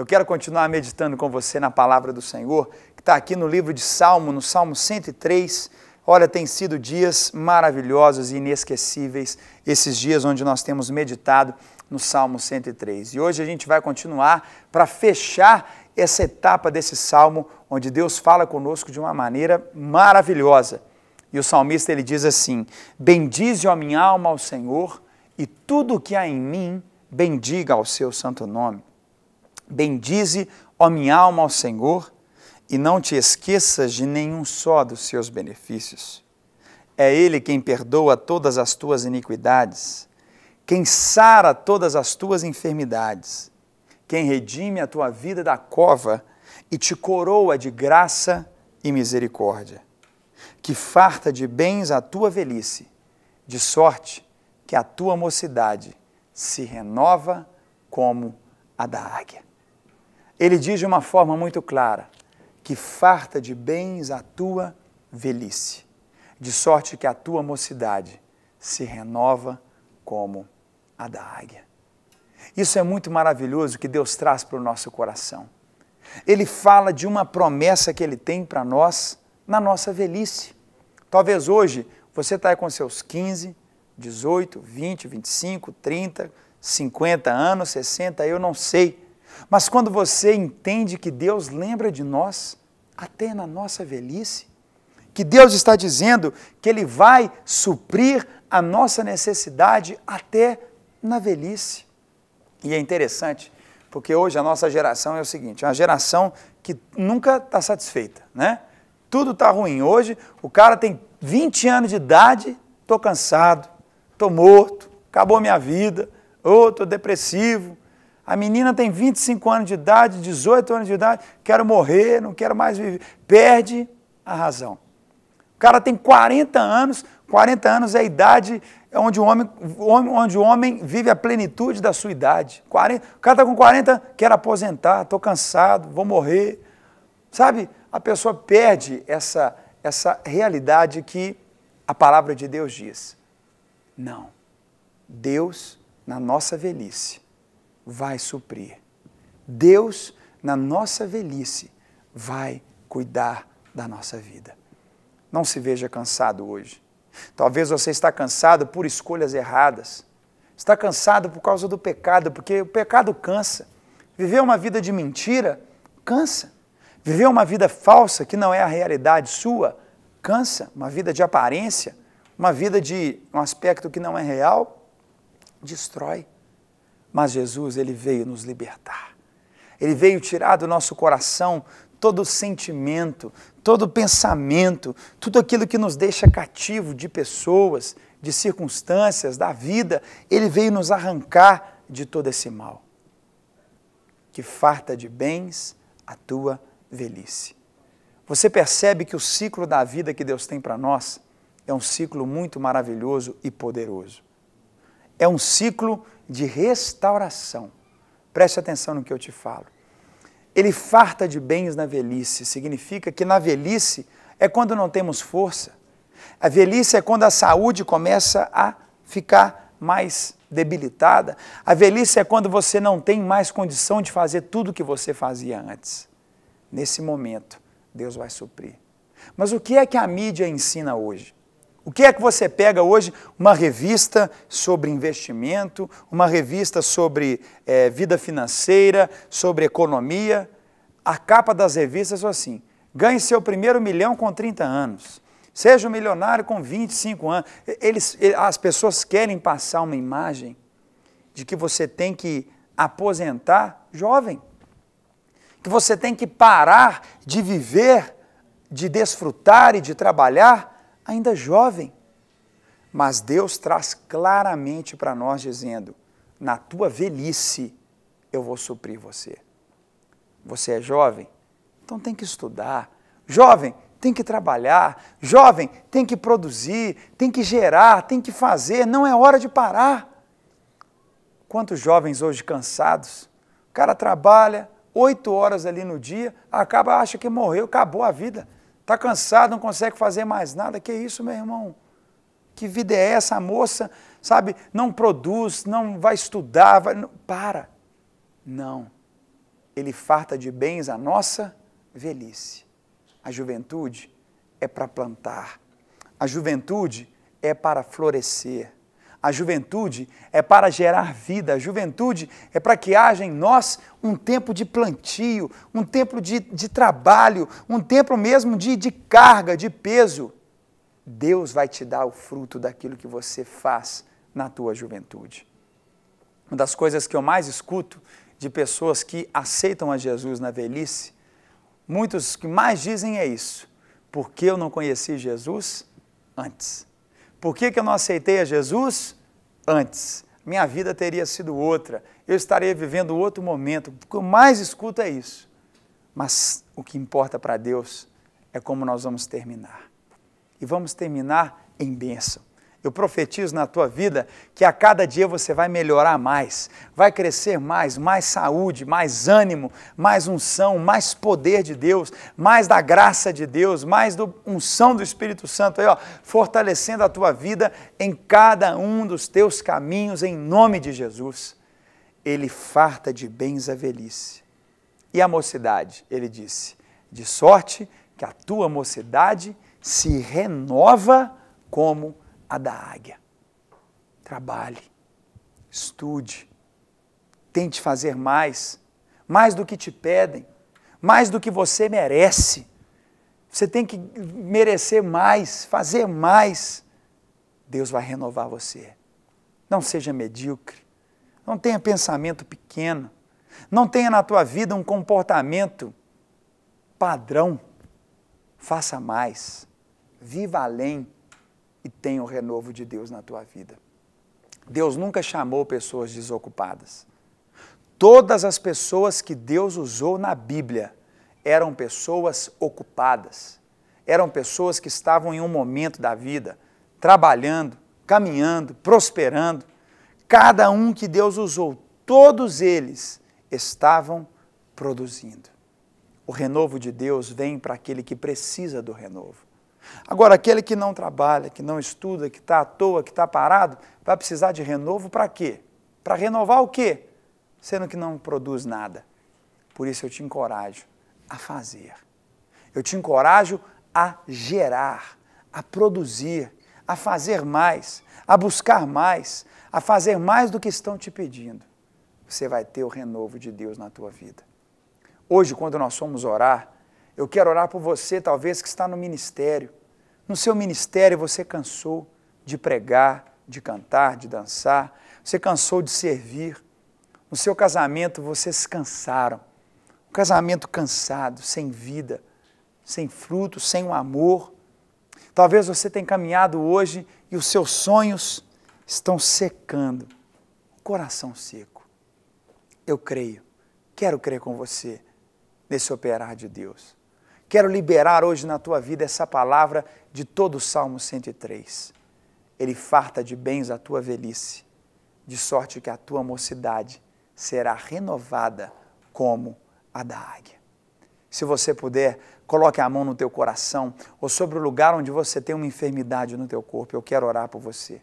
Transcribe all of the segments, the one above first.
Eu quero continuar meditando com você na palavra do Senhor, que está aqui no livro de Salmo, no Salmo 103. Olha, tem sido dias maravilhosos e inesquecíveis, esses dias onde nós temos meditado no Salmo 103. E hoje a gente vai continuar para fechar essa etapa desse salmo, onde Deus fala conosco de uma maneira maravilhosa. E o salmista ele diz assim: Bendize, a minha alma, ao Senhor, e tudo que há em mim, bendiga ao seu santo nome. Bendize, ó minha alma, ao Senhor, e não te esqueças de nenhum só dos seus benefícios. É Ele quem perdoa todas as tuas iniquidades, quem sara todas as tuas enfermidades, quem redime a tua vida da cova e te coroa de graça e misericórdia, que farta de bens a tua velhice, de sorte que a tua mocidade se renova como a da águia. Ele diz de uma forma muito clara: que farta de bens a tua velhice, de sorte que a tua mocidade se renova como a da águia. Isso é muito maravilhoso que Deus traz para o nosso coração. Ele fala de uma promessa que ele tem para nós na nossa velhice. Talvez hoje você está aí com seus 15, 18, 20, 25, 30, 50 anos, 60, eu não sei mas quando você entende que Deus lembra de nós, até na nossa velhice, que Deus está dizendo que Ele vai suprir a nossa necessidade até na velhice. E é interessante, porque hoje a nossa geração é o seguinte: é uma geração que nunca está satisfeita, né? Tudo está ruim. Hoje o cara tem 20 anos de idade, estou cansado, estou morto, acabou minha vida, ou estou depressivo, a menina tem 25 anos de idade, 18 anos de idade, quero morrer, não quero mais viver. Perde a razão. O cara tem 40 anos, 40 anos é a idade onde o homem, onde o homem vive a plenitude da sua idade. 40, o cara está com 40, quero aposentar, estou cansado, vou morrer. Sabe, a pessoa perde essa, essa realidade que a palavra de Deus diz. Não. Deus, na nossa velhice, vai suprir. Deus, na nossa velhice, vai cuidar da nossa vida. Não se veja cansado hoje. Talvez você está cansado por escolhas erradas. Está cansado por causa do pecado, porque o pecado cansa. Viver uma vida de mentira cansa. Viver uma vida falsa que não é a realidade sua cansa. Uma vida de aparência, uma vida de um aspecto que não é real, destrói. Mas Jesus, ele veio nos libertar. Ele veio tirar do nosso coração todo sentimento, todo pensamento, tudo aquilo que nos deixa cativo de pessoas, de circunstâncias, da vida. Ele veio nos arrancar de todo esse mal. Que farta de bens a tua velhice. Você percebe que o ciclo da vida que Deus tem para nós é um ciclo muito maravilhoso e poderoso. É um ciclo de restauração. Preste atenção no que eu te falo. Ele farta de bens na velhice, significa que na velhice é quando não temos força. A velhice é quando a saúde começa a ficar mais debilitada. A velhice é quando você não tem mais condição de fazer tudo o que você fazia antes. Nesse momento, Deus vai suprir. Mas o que é que a mídia ensina hoje? O que é que você pega hoje? Uma revista sobre investimento, uma revista sobre é, vida financeira, sobre economia. A capa das revistas é assim: ganhe seu primeiro milhão com 30 anos. Seja um milionário com 25 anos. Eles, as pessoas querem passar uma imagem de que você tem que aposentar jovem, que você tem que parar de viver, de desfrutar e de trabalhar ainda jovem. Mas Deus traz claramente para nós, dizendo: na tua velhice eu vou suprir você. Você é jovem? Então tem que estudar. Jovem, tem que trabalhar. Jovem, tem que produzir, tem que gerar, tem que fazer. Não é hora de parar. Quantos jovens hoje cansados? O cara trabalha oito horas ali no dia, acaba, acha que morreu, acabou a vida está cansado, não consegue fazer mais nada. Que isso, meu irmão? Que vida é essa? A moça, sabe, não produz, não vai estudar, vai... Não, para. Não. Ele farta de bens a nossa velhice. A juventude é para plantar. A juventude é para florescer. A juventude é para gerar vida, a juventude é para que haja em nós um tempo de plantio, um tempo de, de trabalho, um tempo mesmo de, de carga, de peso. Deus vai te dar o fruto daquilo que você faz na tua juventude. Uma das coisas que eu mais escuto de pessoas que aceitam a Jesus na velhice, muitos que mais dizem é isso, porque eu não conheci Jesus antes. Por que, que eu não aceitei a Jesus antes? Minha vida teria sido outra, eu estaria vivendo outro momento. O que eu mais escuto é isso. Mas o que importa para Deus é como nós vamos terminar. E vamos terminar em bênção. Eu profetizo na tua vida que a cada dia você vai melhorar mais, vai crescer mais, mais saúde, mais ânimo, mais unção, mais poder de Deus, mais da graça de Deus, mais do unção do Espírito Santo aí, ó, fortalecendo a tua vida em cada um dos teus caminhos em nome de Jesus. Ele farta de bens a velhice. E a mocidade, ele disse, de sorte que a tua mocidade se renova como a da águia. Trabalhe, estude, tente fazer mais, mais do que te pedem, mais do que você merece. Você tem que merecer mais, fazer mais. Deus vai renovar você. Não seja medíocre. Não tenha pensamento pequeno. Não tenha na tua vida um comportamento padrão. Faça mais. Viva além e tenha o renovo de Deus na tua vida. Deus nunca chamou pessoas desocupadas. Todas as pessoas que Deus usou na Bíblia eram pessoas ocupadas. Eram pessoas que estavam em um momento da vida trabalhando, caminhando, prosperando. Cada um que Deus usou, todos eles estavam produzindo. O renovo de Deus vem para aquele que precisa do renovo. Agora, aquele que não trabalha, que não estuda, que está à toa, que está parado, vai precisar de renovo para quê? Para renovar o quê? Sendo que não produz nada. Por isso eu te encorajo a fazer. Eu te encorajo a gerar, a produzir, a fazer mais, a buscar mais, a fazer mais do que estão te pedindo. Você vai ter o renovo de Deus na tua vida. Hoje, quando nós somos orar, eu quero orar por você, talvez, que está no ministério. No seu ministério você cansou de pregar, de cantar, de dançar, você cansou de servir. No seu casamento vocês cansaram. Um casamento cansado, sem vida, sem fruto, sem um amor. Talvez você tenha caminhado hoje e os seus sonhos estão secando. Coração seco. Eu creio, quero crer com você nesse operar de Deus. Quero liberar hoje na tua vida essa palavra de todo o Salmo 103. Ele farta de bens a tua velhice, de sorte que a tua mocidade será renovada como a da águia. Se você puder, coloque a mão no teu coração ou sobre o lugar onde você tem uma enfermidade no teu corpo. Eu quero orar por você.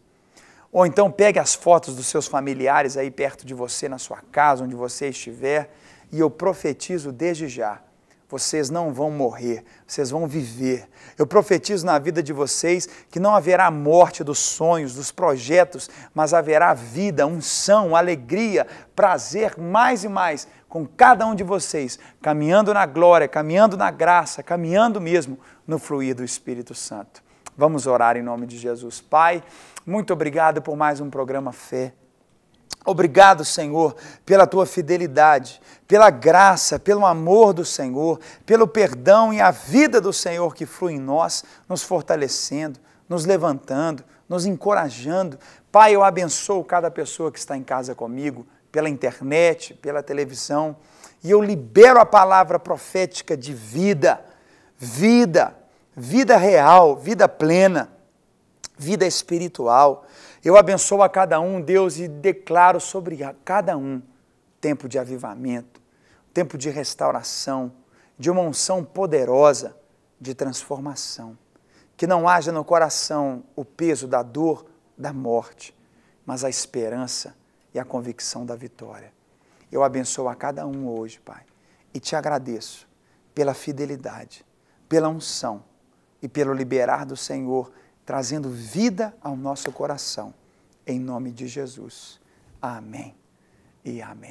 Ou então pegue as fotos dos seus familiares aí perto de você, na sua casa, onde você estiver, e eu profetizo desde já vocês não vão morrer, vocês vão viver. Eu profetizo na vida de vocês que não haverá morte dos sonhos, dos projetos, mas haverá vida, unção, alegria, prazer mais e mais com cada um de vocês, caminhando na glória, caminhando na graça, caminhando mesmo no fluir do Espírito Santo. Vamos orar em nome de Jesus. Pai, muito obrigado por mais um programa Fé Obrigado, Senhor, pela tua fidelidade, pela graça, pelo amor do Senhor, pelo perdão e a vida do Senhor que flui em nós, nos fortalecendo, nos levantando, nos encorajando. Pai, eu abençoo cada pessoa que está em casa comigo, pela internet, pela televisão, e eu libero a palavra profética de vida, vida, vida real, vida plena vida espiritual. Eu abençoo a cada um, Deus, e declaro sobre cada um tempo de avivamento, tempo de restauração, de uma unção poderosa de transformação. Que não haja no coração o peso da dor, da morte, mas a esperança e a convicção da vitória. Eu abençoo a cada um hoje, Pai, e te agradeço pela fidelidade, pela unção e pelo liberar do Senhor trazendo vida ao nosso coração. Em nome de Jesus. Amém e amém.